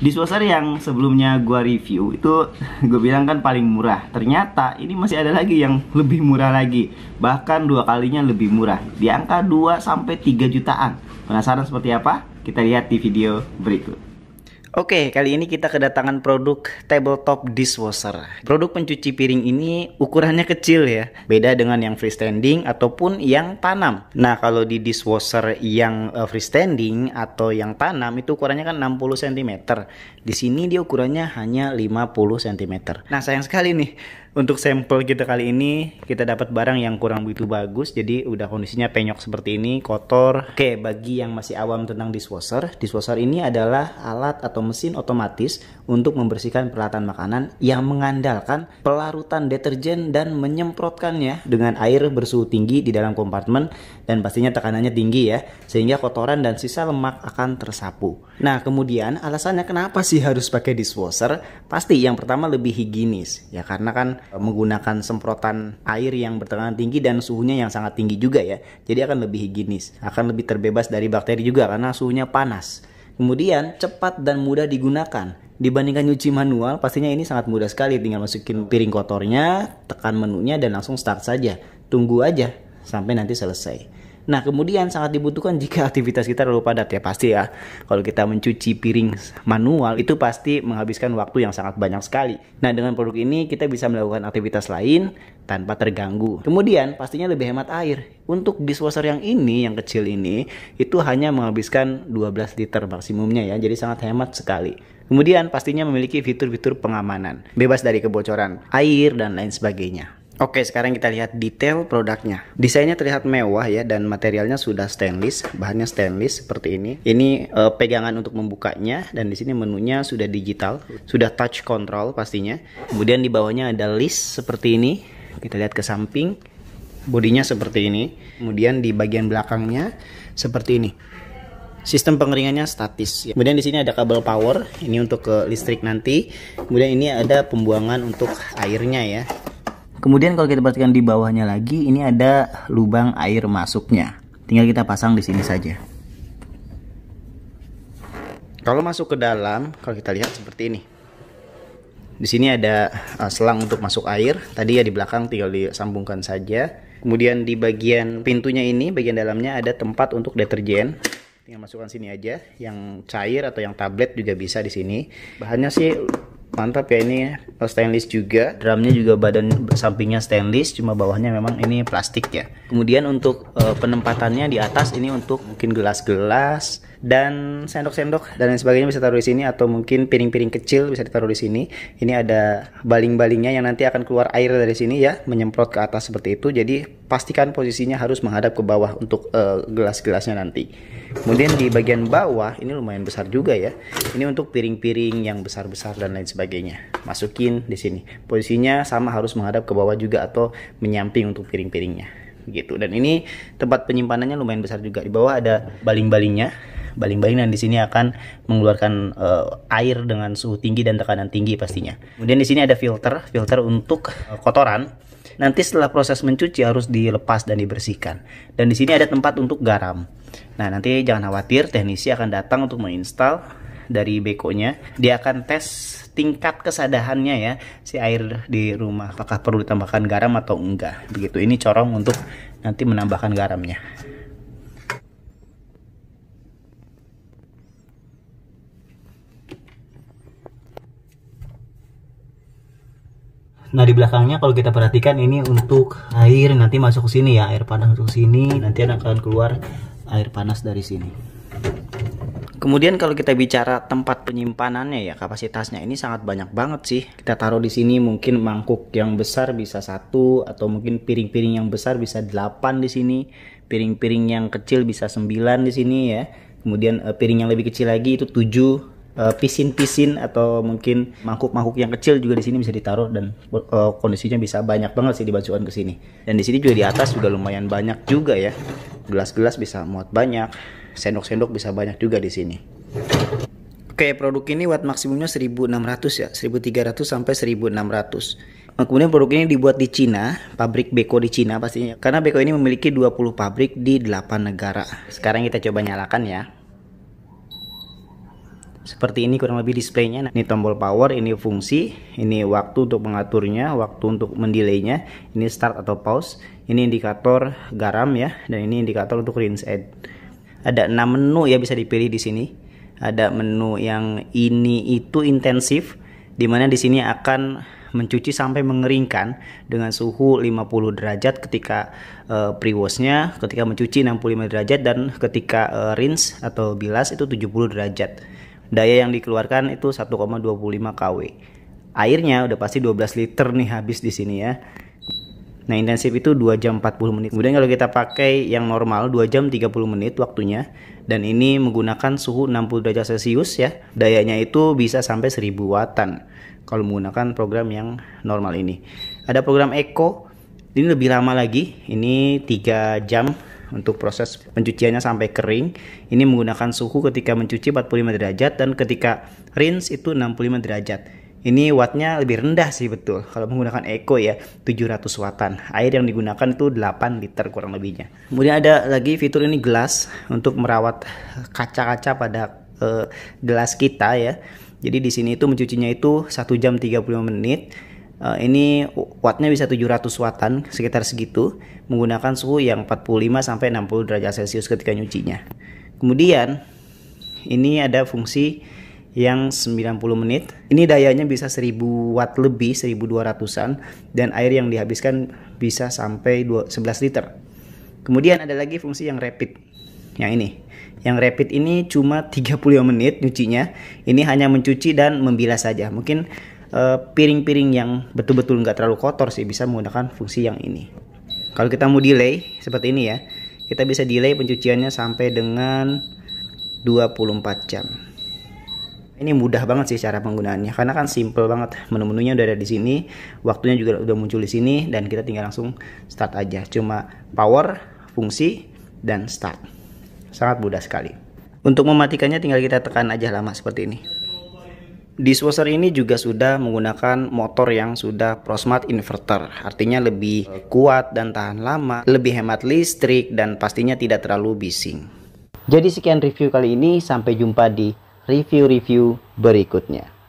Dishwasher yang sebelumnya gue review itu gue bilang kan paling murah. Ternyata ini masih ada lagi yang lebih murah lagi. Bahkan dua kalinya lebih murah. Di angka 2 sampai 3 jutaan. Penasaran seperti apa? Kita lihat di video berikut. Oke, kali ini kita kedatangan produk tabletop dishwasher. Produk pencuci piring ini ukurannya kecil ya, beda dengan yang freestanding ataupun yang tanam. Nah, kalau di dishwasher yang eh, freestanding atau yang tanam itu ukurannya kan 60 cm. Di sini dia ukurannya hanya 50 cm. Nah, sayang sekali nih untuk sampel kita kali ini kita dapat barang yang kurang begitu bagus jadi udah kondisinya penyok seperti ini kotor oke bagi yang masih awam tentang dishwasher dishwasher ini adalah alat atau atau mesin otomatis untuk membersihkan peralatan makanan yang mengandalkan pelarutan deterjen dan menyemprotkannya dengan air bersuhu tinggi di dalam kompartemen dan pastinya tekanannya tinggi ya sehingga kotoran dan sisa lemak akan tersapu. Nah, kemudian alasannya kenapa sih harus pakai dishwasher? Pasti yang pertama lebih higienis ya karena kan e, menggunakan semprotan air yang bertekanan tinggi dan suhunya yang sangat tinggi juga ya. Jadi akan lebih higienis, akan lebih terbebas dari bakteri juga karena suhunya panas. Kemudian cepat dan mudah digunakan. Dibandingkan nyuci manual, pastinya ini sangat mudah sekali. Tinggal masukin piring kotornya, tekan menunya, dan langsung start saja. Tunggu aja sampai nanti selesai. Nah, kemudian sangat dibutuhkan jika aktivitas kita terlalu padat ya pasti ya. Kalau kita mencuci piring manual itu pasti menghabiskan waktu yang sangat banyak sekali. Nah, dengan produk ini kita bisa melakukan aktivitas lain tanpa terganggu. Kemudian, pastinya lebih hemat air. Untuk dishwasher yang ini, yang kecil ini, itu hanya menghabiskan 12 liter maksimumnya ya. Jadi sangat hemat sekali. Kemudian pastinya memiliki fitur-fitur pengamanan, bebas dari kebocoran air dan lain sebagainya. Oke, sekarang kita lihat detail produknya. Desainnya terlihat mewah ya dan materialnya sudah stainless, bahannya stainless seperti ini. Ini e, pegangan untuk membukanya dan di sini menunya sudah digital, sudah touch control pastinya. Kemudian di bawahnya ada list seperti ini. Kita lihat ke samping. Bodinya seperti ini. Kemudian di bagian belakangnya seperti ini. Sistem pengeringannya statis. Kemudian di sini ada kabel power, ini untuk ke eh, listrik nanti. Kemudian ini ada pembuangan untuk airnya ya Kemudian kalau kita perhatikan di bawahnya lagi, ini ada lubang air masuknya. Tinggal kita pasang di sini saja. Kalau masuk ke dalam, kalau kita lihat seperti ini. Di sini ada uh, selang untuk masuk air. Tadi ya di belakang tinggal disambungkan saja. Kemudian di bagian pintunya ini, bagian dalamnya ada tempat untuk deterjen tinggal masukkan sini aja yang cair atau yang tablet juga bisa di sini bahannya sih mantap ya ini ya. Oh, stainless juga drumnya juga badan sampingnya stainless cuma bawahnya memang ini plastik ya kemudian untuk uh, penempatannya di atas ini untuk mungkin gelas-gelas dan sendok-sendok dan lain sebagainya bisa taruh di sini atau mungkin piring-piring kecil bisa ditaruh di sini. Ini ada baling-balingnya yang nanti akan keluar air dari sini ya, menyemprot ke atas seperti itu. Jadi pastikan posisinya harus menghadap ke bawah untuk uh, gelas-gelasnya nanti. Kemudian di bagian bawah ini lumayan besar juga ya. Ini untuk piring-piring yang besar-besar dan lain sebagainya. Masukin di sini. Posisinya sama harus menghadap ke bawah juga atau menyamping untuk piring-piringnya. gitu Dan ini tempat penyimpanannya lumayan besar juga. Di bawah ada baling-balingnya. Baling-baling dan di sini akan mengeluarkan uh, air dengan suhu tinggi dan tekanan tinggi pastinya. Kemudian di sini ada filter, filter untuk uh, kotoran Nanti setelah proses mencuci harus dilepas dan dibersihkan. Dan di sini ada tempat untuk garam. Nah, nanti jangan khawatir teknisi akan datang untuk menginstal dari bekonya. Dia akan tes tingkat kesadahannya ya si air di rumah apakah perlu ditambahkan garam atau enggak. Begitu. Ini corong untuk nanti menambahkan garamnya. Nah di belakangnya kalau kita perhatikan ini untuk air nanti masuk ke sini ya air panas masuk ke sini nanti akan keluar air panas dari sini. Kemudian kalau kita bicara tempat penyimpanannya ya kapasitasnya ini sangat banyak banget sih. Kita taruh di sini mungkin mangkuk yang besar bisa satu atau mungkin piring-piring yang besar bisa delapan di sini, piring-piring yang kecil bisa sembilan di sini ya. Kemudian eh, piring yang lebih kecil lagi itu tujuh. Eh, pisin-pisin uh, atau mungkin mangkuk-mangkuk yang kecil juga di sini bisa ditaruh dan uh, kondisinya bisa banyak banget sih dibacukan ke sini. Dan di sini juga di atas juga lumayan banyak juga ya. Gelas-gelas bisa muat banyak, sendok-sendok bisa banyak juga di sini. Oke, produk ini watt maksimumnya 1600 ya, 1300 sampai 1600. Nah, eh, kemudian produk ini dibuat di Cina, pabrik Beko di Cina pastinya. Karena Beko ini memiliki 20 pabrik di 8 negara. Sekarang kita coba nyalakan ya seperti ini kurang lebih displaynya nah, ini tombol power ini fungsi ini waktu untuk mengaturnya waktu untuk mendelaynya ini start atau pause ini indikator garam ya dan ini indikator untuk rinse add ada enam menu ya bisa dipilih di sini ada menu yang ini itu intensif dimana di sini akan mencuci sampai mengeringkan dengan suhu 50 derajat ketika uh, pre-washnya, ketika mencuci 65 derajat dan ketika uh, rinse atau bilas itu 70 derajat daya yang dikeluarkan itu 1,25 kW. Airnya udah pasti 12 liter nih habis di sini ya. Nah, intensif itu 2 jam 40 menit. Kemudian kalau kita pakai yang normal 2 jam 30 menit waktunya dan ini menggunakan suhu 60 derajat Celcius ya. Dayanya itu bisa sampai 1000 wattan kalau menggunakan program yang normal ini. Ada program Eco ini lebih lama lagi, ini 3 jam untuk proses pencuciannya sampai kering, ini menggunakan suhu ketika mencuci 45 derajat dan ketika rinse itu 65 derajat. Ini wattnya lebih rendah sih betul. Kalau menggunakan Eco ya 700 wattan. Air yang digunakan itu 8 liter kurang lebihnya. Kemudian ada lagi fitur ini gelas untuk merawat kaca-kaca pada uh, gelas kita ya. Jadi di sini itu mencucinya itu 1 jam 35 menit Uh, ini wattnya bisa 700 wattan sekitar segitu menggunakan suhu yang 45 sampai 60 derajat celcius ketika nyucinya. Kemudian ini ada fungsi yang 90 menit. Ini dayanya bisa 1000 watt lebih, 1200-an dan air yang dihabiskan bisa sampai 11 liter. Kemudian ada lagi fungsi yang rapid. Yang ini. Yang rapid ini cuma 35 menit nyucinya. Ini hanya mencuci dan membilas saja. Mungkin Eh, piring-piring uh, yang betul-betul nggak terlalu kotor sih bisa menggunakan fungsi yang ini kalau kita mau delay seperti ini ya kita bisa delay pencuciannya sampai dengan 24 jam ini mudah banget sih cara penggunaannya karena kan simple banget menu-menunya udah ada di sini waktunya juga udah muncul di sini dan kita tinggal langsung start aja cuma power fungsi dan start sangat mudah sekali untuk mematikannya tinggal kita tekan aja lama seperti ini Dishwasher ini juga sudah menggunakan motor yang sudah prosmat inverter, artinya lebih kuat dan tahan lama, lebih hemat listrik dan pastinya tidak terlalu bising. Jadi sekian review kali ini, sampai jumpa di review-review berikutnya.